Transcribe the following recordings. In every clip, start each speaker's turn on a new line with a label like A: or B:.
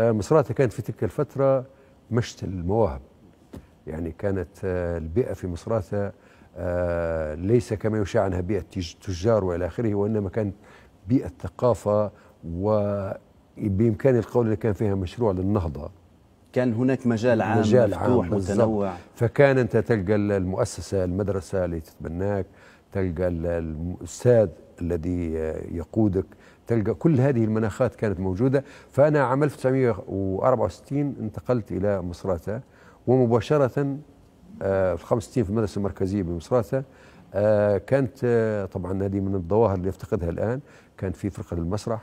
A: آه، مصراتة كانت في تلك الفترة مشت المواهب يعني كانت آه، البيئة في مصراتة آه، ليس كما يشاع عنها بيئة تجار وإلى آخره وإنما كانت بيئة ثقافة وبإمكاني القول أن كان فيها مشروع للنهضة كان هناك مجال عام مجال مفتوح عام متنوع فكان أنت تلقى المؤسسة المدرسة اللي تتبناك تلقى الاستاذ الذي يقودك تلقى كل هذه المناخات كانت موجوده فانا عام 1964 انتقلت الى مصراته ومباشره آه، في 65 في المدرسه المركزيه بمصراته آه، كانت آه، طبعا هذه من الظواهر اللي افتقدها الان كان في فرقه للمسرح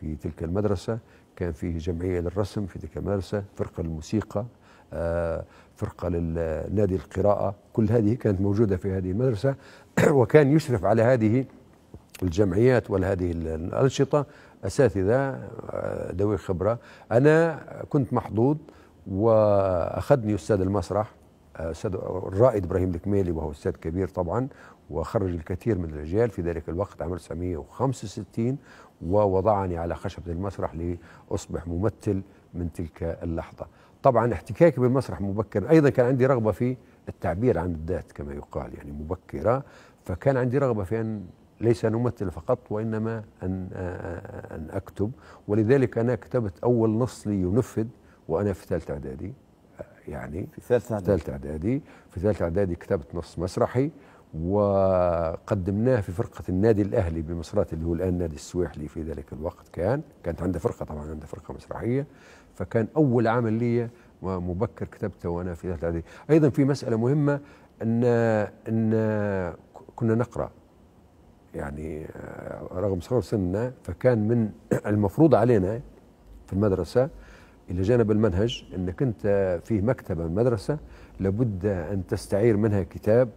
A: في تلك المدرسه كان في جمعيه للرسم في تلك المدرسه فرقه للموسيقى آه، فرقة لنادي القراءة كل هذه كانت موجودة في هذه المدرسة وكان يشرف على هذه الجمعيات وهذه الأنشطة أساتذة آه، ذوي خبرة أنا كنت محظوظ وأخذني أستاذ المسرح آه، أستاذ الرائد إبراهيم الكميلي وهو أستاذ كبير طبعا وخرج الكثير من الاجيال في ذلك الوقت عام 1965 ووضعني على خشبة المسرح لأصبح ممثل من تلك اللحظة طبعا احتكاكي بالمسرح مبكر أيضا كان عندي رغبة في التعبير عن الذات كما يقال يعني مبكرة فكان عندي رغبة في أن ليس أن أمثل فقط وإنما أن, آه، أن أكتب ولذلك أنا كتبت أول نص لي ينفذ وأنا في ثالثة إعدادي آه، يعني في ثالثة إعدادي في ثالثة إعدادي كتبت نص مسرحي وقدمناه في فرقة النادي الأهلي بمصرات اللي هو الآن نادي السويحلي في ذلك الوقت كان كانت عنده فرقة طبعا عنده فرقة مسرحية فكان أول عمل لي مبكر كتبته وأنا في ذلك إعدادي أيضا في مسألة مهمة أن أن كنا نقرأ يعني رغم صغر سننا فكان من المفروض علينا في المدرسة إلى جانب المنهج أنك أنت في مكتبة المدرسة لابد أن تستعير منها كتاب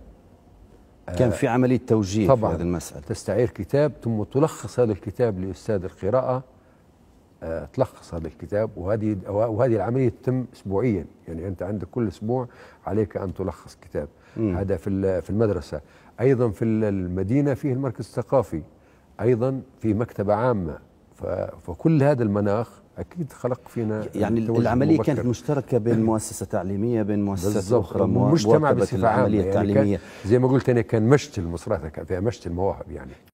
A: كان في عملية توجيه طبعا في هذه المسألة تستعير كتاب ثم تلخص هذا الكتاب لأستاذ القراءة آه، تلخص هذا الكتاب وهذه وهذه العملية تتم أسبوعيا يعني أنت عندك كل أسبوع عليك أن تلخص كتاب م. هذا في في المدرسة أيضا في المدينة فيه المركز الثقافي أيضا في مكتبة عامة فكل هذا المناخ اكيد خلق فينا يعني العمليه كانت مشتركه بين مؤسسه تعليميه بين مؤسسات اخرى مجتمع بصفه عامه يعني زي ما قلت انا كان مشت المصرات كان فيها مشت المواهب يعني